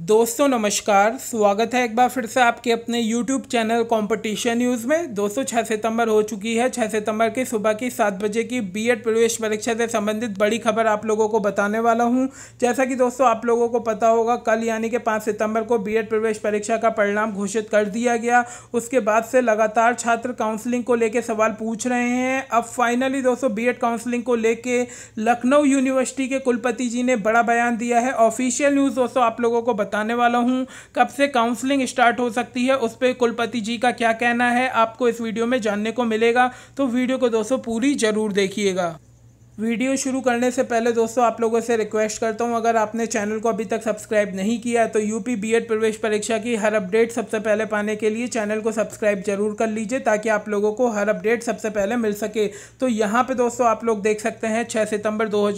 दोस्तों नमस्कार स्वागत है एक बार फिर से आपके अपने YouTube चैनल कंपटीशन न्यूज़ में दोस्तों छः सितंबर हो चुकी है छः सितंबर की सुबह की सात बजे की बीएड प्रवेश परीक्षा से संबंधित बड़ी खबर आप लोगों को बताने वाला हूं जैसा कि दोस्तों आप लोगों को पता होगा कल यानी कि पाँच सितंबर को बीएड प्रवेश परीक्षा का परिणाम घोषित कर दिया गया उसके बाद से लगातार छात्र काउंसलिंग को लेकर सवाल पूछ रहे हैं अब फाइनली दोस्तों बी काउंसलिंग को लेकर लखनऊ यूनिवर्सिटी के कुलपति जी ने बड़ा बयान दिया है ऑफिशियल न्यूज़ दोस्तों आप लोगों को बताने वाला हूँ कब से काउंसलिंग स्टार्ट हो सकती है उस पर कुलपति जी का क्या कहना है आपको इस वीडियो में जानने को मिलेगा तो वीडियो को दोस्तों पूरी ज़रूर देखिएगा वीडियो शुरू करने से पहले दोस्तों आप लोगों से रिक्वेस्ट करता हूं अगर आपने चैनल को अभी तक सब्सक्राइब नहीं किया है तो यूपी बीएड प्रवेश परीक्षा की हर अपडेट सबसे पहले पाने के लिए चैनल को सब्सक्राइब जरूर कर लीजिए ताकि आप लोगों को हर अपडेट सबसे पहले मिल सके तो यहाँ पे दोस्तों आप लोग देख सकते हैं छः सितम्बर दो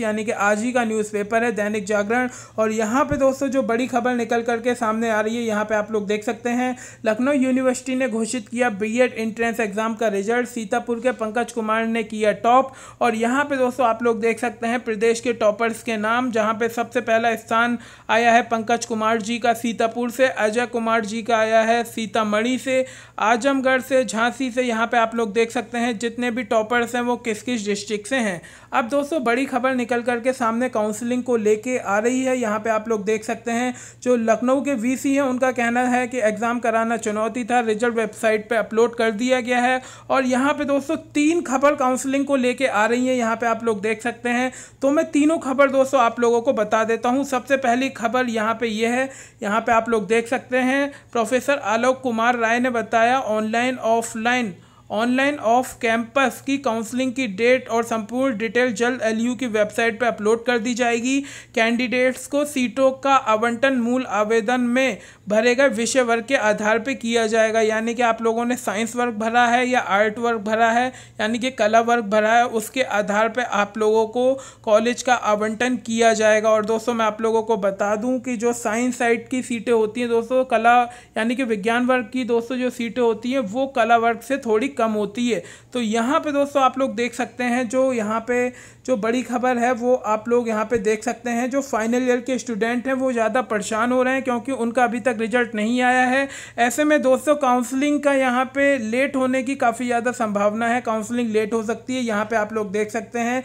यानी कि आज ही का न्यूज़पेपर है दैनिक जागरण और यहाँ पर दोस्तों जो बड़ी खबर निकल करके सामने आ रही है यहाँ पर आप लोग देख सकते हैं लखनऊ यूनिवर्सिटी ने घोषित किया बी एंट्रेंस एग्ज़ाम का रिजल्ट सीतापुर के पंकज कुमार ने किया टॉप और यहाँ यहाँ पे दोस्तों आप लोग देख सकते हैं प्रदेश के टॉपर्स के नाम जहाँ पे सबसे पहला स्थान आया है पंकज कुमार जी का सीतापुर से अजय कुमार जी का आया है सीतामढ़ी से आजमगढ़ से झांसी से यहाँ पे आप लोग देख सकते हैं जितने भी टॉपर्स हैं वो किस किस डिस्ट्रिक्ट से हैं अब दोस्तों बड़ी खबर निकल करके सामने काउंसलिंग को लेके आ रही है यहाँ पे आप लोग देख सकते हैं जो लखनऊ के वी हैं उनका कहना है कि एग्ज़ाम कराना चुनौती था रिजल्ट वेबसाइट पर अपलोड कर दिया गया है और यहाँ पर दोस्तों तीन खबर काउंसलिंग को लेके आ रही है यहाँ यहाँ पे आप लोग देख सकते हैं तो मैं तीनों खबर दोस्तों आप लोगों को बता देता हूँ सबसे पहली खबर यहाँ पे ये है यहाँ पे आप लोग देख सकते हैं प्रोफेसर आलोक कुमार राय ने बताया online offline online off campus की काउंसलिंग की डेट और संपूर्ण डिटेल जल्द एल की वेबसाइट पर अपलोड कर दी जाएगी कैंडिडेट्स को सीटों का आवंटन मूल आवेदन में भरे गए विषय वर्ग के आधार पर किया जाएगा यानी कि आप लोगों ने साइंस वर्क भरा है या आर्ट वर्क भरा है यानी कि कला वर्क भरा है उसके आधार पर आप लोगों को कॉलेज का आवंटन किया जाएगा और दोस्तों मैं आप लोगों को बता दूँ कि जो साइंस साइड की सीटें होती हैं दोस्तों कला यानी कि विज्ञान वर्ग की दोस्तों जो सीटें होती हैं वो कला वर्ग से थोड़ी कम होती है तो यहाँ पे दोस्तों आप लोग देख सकते हैं जो यहाँ पे जो बड़ी खबर है वो आप लोग यहाँ पे देख सकते हैं जो फाइनल ईयर के स्टूडेंट हैं वो ज़्यादा परेशान हो रहे हैं क्योंकि उनका अभी तक रिजल्ट नहीं आया है ऐसे में दोस्तों काउंसलिंग का यहाँ पे लेट होने की काफ़ी ज़्यादा संभावना है काउंसलिंग लेट हो सकती है यहाँ पे आप लोग देख सकते हैं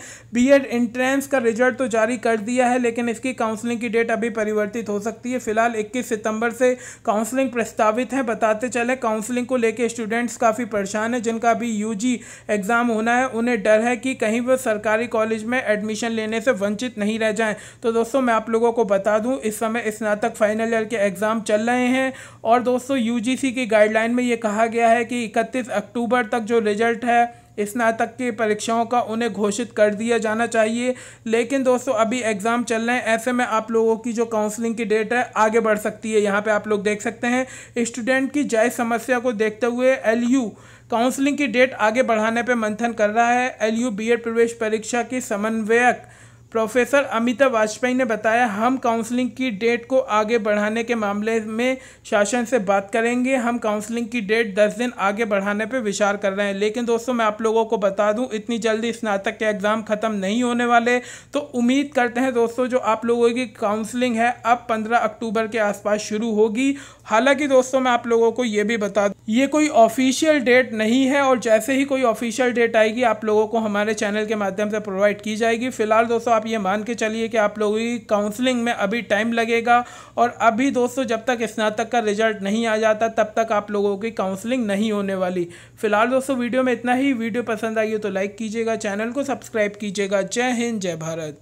एड एंट्रेंस का रिजल्ट तो जारी कर दिया है लेकिन इसकी काउंसलिंग की डेट अभी परिवर्तित हो सकती है फिलहाल इक्कीस सितंबर से काउंसलिंग प्रस्तावित है बताते चले काउंसलिंग को लेकर स्टूडेंट्स काफ़ी परेशान है जिनका भी यूजी एग्ज़ाम होना है उन्हें डर है कि कहीं वो सरकारी कॉलेज में एडमिशन लेने से वंचित नहीं रह जाएं तो दोस्तों मैं आप लोगों को बता दूं इस समय स्नातक फाइनल ईयर के एग्ज़ाम चल रहे हैं और दोस्तों यूजीसी की गाइडलाइन में ये कहा गया है कि इकतीस अक्टूबर तक जो रिजल्ट है स्नातक की परीक्षाओं का उन्हें घोषित कर दिया जाना चाहिए लेकिन दोस्तों अभी एग्ज़ाम चल रहे हैं ऐसे में आप लोगों की जो काउंसलिंग की डेट है आगे बढ़ सकती है यहाँ पे आप लोग देख सकते हैं स्टूडेंट की जायज़ समस्या को देखते हुए एल काउंसलिंग की डेट आगे बढ़ाने पर मंथन कर रहा है एल यू प्रवेश परीक्षा की समन्वयक प्रोफेसर अमिता वाजपेयी ने बताया हम काउंसलिंग की डेट को आगे बढ़ाने के मामले में शासन से बात करेंगे हम काउंसलिंग की डेट दस दिन आगे बढ़ाने पर विचार कर रहे हैं लेकिन दोस्तों मैं आप लोगों को बता दूं इतनी जल्दी स्नातक के एग्ज़ाम ख़त्म नहीं होने वाले तो उम्मीद करते हैं दोस्तों जो आप लोगों की काउंसलिंग है अब पंद्रह अक्टूबर के आसपास शुरू होगी हालांकि दोस्तों मैं आप लोगों को ये भी बता दूँ ये कोई ऑफिशियल डेट नहीं है और जैसे ही कोई ऑफिशियल डेट आएगी आप लोगों को हमारे चैनल के माध्यम से प्रोवाइड की जाएगी फिलहाल दोस्तों आप आप ये मान के चलिए कि आप लोगों की काउंसलिंग में अभी टाइम लगेगा और अभी दोस्तों जब तक स्नातक का रिजल्ट नहीं आ जाता तब तक आप लोगों की काउंसलिंग नहीं होने वाली फिलहाल दोस्तों वीडियो में इतना ही वीडियो पसंद आई हो तो लाइक कीजिएगा चैनल को सब्सक्राइब कीजिएगा जय हिंद जय भारत